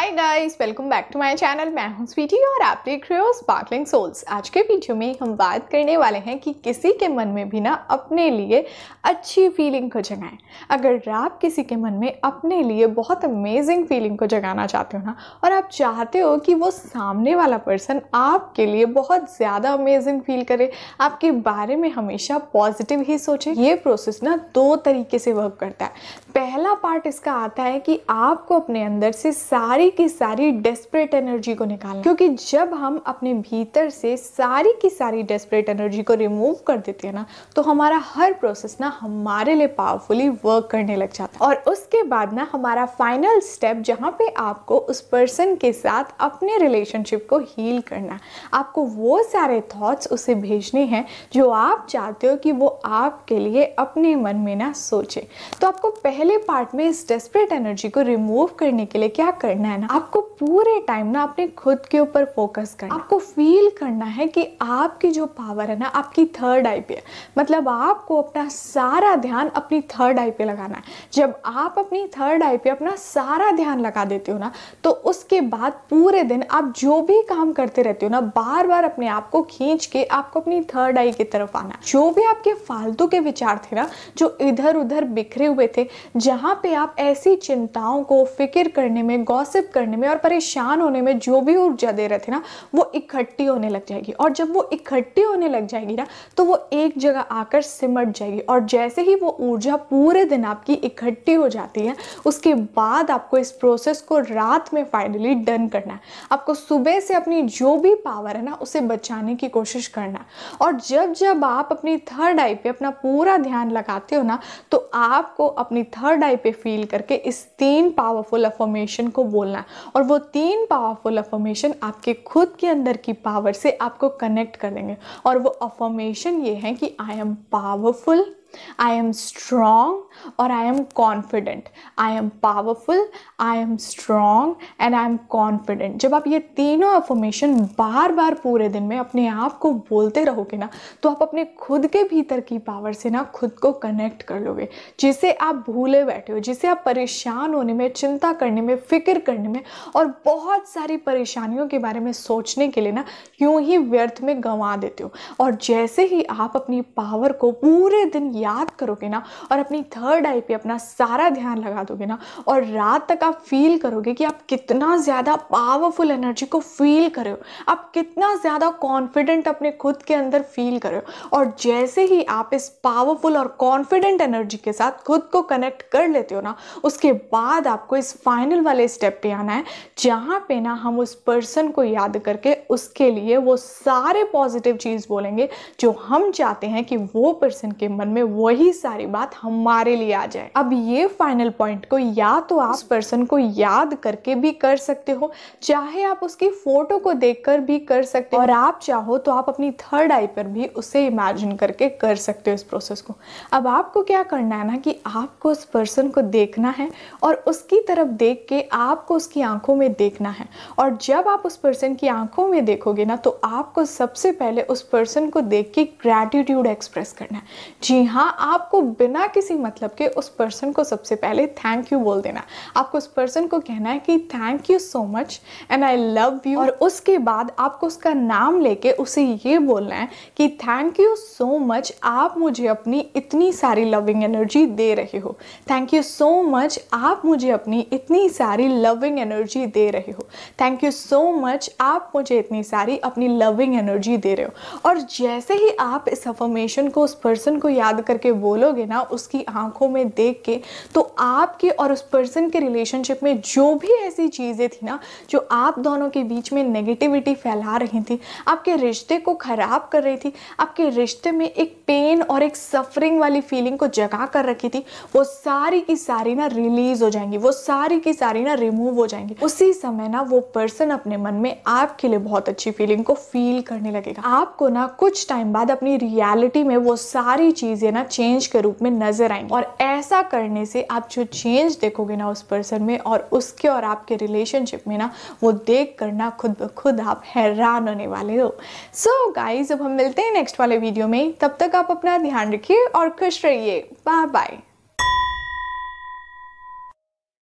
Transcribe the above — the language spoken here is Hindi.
hi guys welcome back to my channel मैं हूं स्वीटी और आप देख रहे हो स्पार्कलिंग सोल्स आज के वीडियो में हम बात करने वाले हैं कि किसी के मन में भी ना अपने लिए अच्छी फीलिंग को जगाएं अगर आप किसी के मन में अपने लिए बहुत अमेजिंग फीलिंग को जगाना चाहते हो ना और आप चाहते हो कि वो सामने वाला पर्सन आपके लिए बहुत ज़्यादा अमेजिंग फील करे आपके बारे में हमेशा पॉजिटिव ही सोचे ये प्रोसेस ना दो तरीके से वर्क करता है पहला पार्ट इसका आता है कि आपको अपने अंदर से सारी सारी की सारी डेस्परेट एनर्जी को निकालना क्योंकि जब हम अपने भीतर से सारी की सारी डेस्परेट एनर्जी को रिमूव कर देते हैं ना तो हमारा हर प्रोसेस ना हमारे लिए पावरफुली वर्क करने लग जाता है और उसके बाद ना हमारा फाइनल स्टेप जहाँ पे आपको उस पर्सन के साथ अपने रिलेशनशिप को हील करना आपको वो सारे थॉट्स उसे भेजने हैं जो आप चाहते हो कि वो आपके लिए अपने मन में ना सोचे तो आपको पहले पार्ट में इस डेस्परेट एनर्जी को रिमूव करने के लिए क्या करना है ना आपको पूरे टाइम ना अपने खुद के ऊपर फोकस करना आपको फील करना है कि आपकी जो पावर है ना आपकी थर्ड आई पे मतलब आपको अपना सारा ध्यान अपनी थर्ड आई पे लगाना है जब आप अपनी थर्ड आई पे अपना सारा ध्यान लगा देते हो ना तो उसके बाद पूरे दिन आप जो भी काम करते रहते हो ना बार बार अपने आप को खींच के आपको अपनी थर्ड आई की तरफ आना जो भी आपके फालतू के विचार थे ना जो इधर उधर बिखरे हुए थे जहाँ पे आप ऐसी चिंताओं को फिक्र करने में गौसिप करने में और परेशान होने में जो भी ऊर्जा दे रहे थे ना वो इकट्ठी होने लग जाएगी और जब वो इकट्ठी होने लग जाएगी ना तो वो एक जगह आकर सिमट जाएगी और जैसे ही वो ऊर्जा पूरे दिन आपकी इकट्ठी हो जाती है उसके बाद आपको इस प्रोसेस को रात में फाइनली डन करना है आपको सुबह से अपनी जो भी पावर है ना उसे बचाने की कोशिश करना और जब जब आप अपनी थर्ड आई पे अपना पूरा ध्यान लगाते हो ना तो आपको अपनी थर्ड आई पे फील करके इस तीन पावरफुल अफॉर्मेशन को बोलना करना और वो तीन पावरफुल अफॉर्मेशन आपके खुद के अंदर की पावर से आपको कनेक्ट कर देंगे और वो अफॉर्मेशन ये है कि I am powerful I am strong और I am confident I am powerful I am strong and I am confident जब आप ये तीनों अफॉर्मेशन बार बार पूरे दिन में अपने आप को बोलते रहोगे ना तो आप अपने खुद के भीतर की पावर से ना खुद को कनेक्ट कर लोगे जिसे आप भूले बैठे हो जिसे आप परेशान होने में चिंता करने में फिक्र करने में और बहुत सारी परेशानियों के बारे में सोचने के लिए ना यूँ ही व्यर्थ में गंवा देते हो और जैसे ही आप अपनी पावर को पूरे दिन याद करोगे ना और अपनी थर्ड आई पे अपना सारा ध्यान लगा दोगे ना और रात तक आप फील करोगे कि आप कितना ज़्यादा पावरफुल एनर्जी को फील कर रहे हो आप कितना ज़्यादा कॉन्फिडेंट अपने खुद के अंदर फील कर रहे हो और जैसे ही आप इस पावरफुल और कॉन्फिडेंट एनर्जी के साथ खुद को कनेक्ट कर लेते हो ना उसके बाद आपको इस फाइनल वाले स्टेप पे आना है जहाँ पे ना हम उस पर्सन को याद करके उसके लिए वो सारे पॉजिटिव चीज़ बोलेंगे जो हम चाहते हैं कि वो पर्सन के मन में वही सारी बात हमारे लिए आ जाए अब ये फाइनल पॉइंट को या तो आप उस पर्सन को याद करके भी कर सकते हो चाहे आप उसकी फोटो को देखकर भी कर सकते हो और आप चाहो तो आप अपनी थर्ड आई पर भी उसे इमेजिन करके कर सकते हो इस प्रोसेस को अब आपको क्या करना है ना कि आपको उस पर्सन को देखना है और उसकी तरफ देख के आपको उसकी आंखों में देखना है और जब आप उस पर्सन की आंखों में देखोगे ना तो आपको सबसे पहले उस पर्सन को देख के ग्रैटिट्यूड एक्सप्रेस करना है जी हाँ जहाँ आपको बिना किसी मतलब के उस पर्सन को सबसे पहले थैंक यू बोल देना आपको उस पर्सन को कहना है कि thank you so much and I love you और उसके बाद आपको उसका नाम लेके उसे ये बोलना है कि थैंक यू सो मच आप मुझे अपनी इतनी सारी लविंग एनर्जी दे रहे हो थैंक यू सो मच आप मुझे अपनी इतनी सारी लविंग एनर्जी दे रहे हो थैंक यू सो मच आप मुझे इतनी सारी अपनी लविंग एनर्जी दे रहे हो और जैसे ही आप इस अफॉर्मेशन को उस पर्सन को याद करके बोलोगे ना उसकी आंखों में देख के तो आपके और उस पर्सन के रिलेशनशिप में जो भी ऐसी चीज़ें थी ना जो आप दोनों के बीच में नेगेटिविटी फैला रही थी आपके रिश्ते को ख़राब कर रही थी आपके रिश्ते में एक पेन और एक सफरिंग वाली फीलिंग को जगा कर रखी थी वो सारी की सारी ना रिलीज़ हो जाएंगी वो सारी की सारी ना रिमूव हो जाएंगी उसी समय ना वो पर्सन अपने मन में आपके लिए बहुत अच्छी फीलिंग को फील करने लगेगा आपको ना कुछ टाइम बाद अपनी रियलिटी में वो सारी चीज़ें ना ना चेंज के रूप में नज़र आएंगे और ऐसा करने से आप जो चेंज देखोगे ना उस पर्सन में और उसके और आपके रिलेशनशिप में ना वो देख कर ना खुद ब खुद आप हैरान होने वाले हो सो so, गाइज अब हम मिलते हैं नेक्स्ट वाले वीडियो में तब तक आप अपना ध्यान रखिए और खुश रहिए बाय बाय